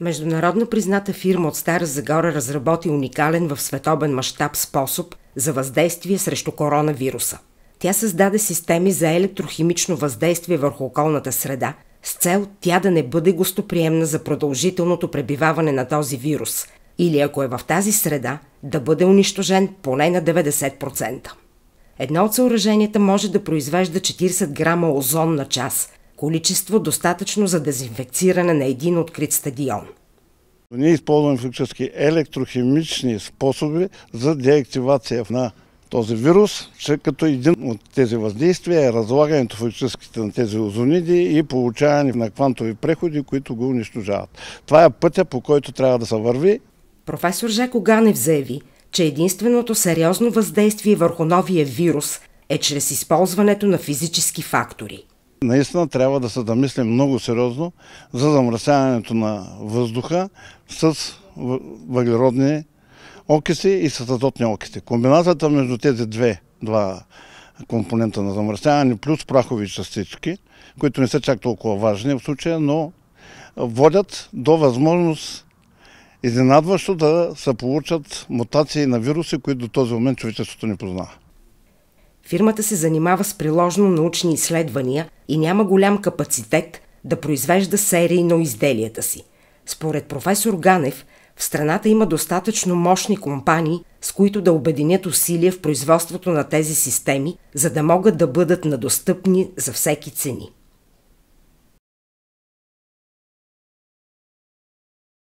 Международно призната фирма от Стара Загора разработи уникален в световен мащаб способ за въздействие срещу коронавируса. Тя създаде системи за електрохимично въздействие върху околната среда с цел тя да не бъде гостоприемна за продължителното пребиваване на този вирус или ако е в тази среда, да бъде унищожен поне на 90%. Едно от съоръженията може да произвежда 40 грама озон на час – Количество достатъчно за дезинфекциране на един открит стадион. Ние използваме фактически електрохимични способи за деактивация на този вирус, че като един от тези въздействия е разлагането фактическите на тези озониди и получаване на квантови преходи, които го унищожават. Това е пътя, по който трябва да се върви. Професор Жеко Ганев заяви, че единственото сериозно въздействие върху новия вирус е чрез използването на физически фактори. Наистина трябва да се замислим много сериозно за замръсяването на въздуха с въглеродни окиси и с азотни окиси. Комбинацията между тези две, два компонента на замръсяване плюс прахови частички, които не са чак толкова важни в случая, но водят до възможност изненадващо да се получат мутации на вируси, които до този момент човечеството не познава. Фирмата се занимава с приложно-научни изследвания и няма голям капацитет да произвежда серийно изделията си. Според професор Ганев, в страната има достатъчно мощни компании, с които да обединят усилия в производството на тези системи, за да могат да бъдат надостъпни за всеки цени.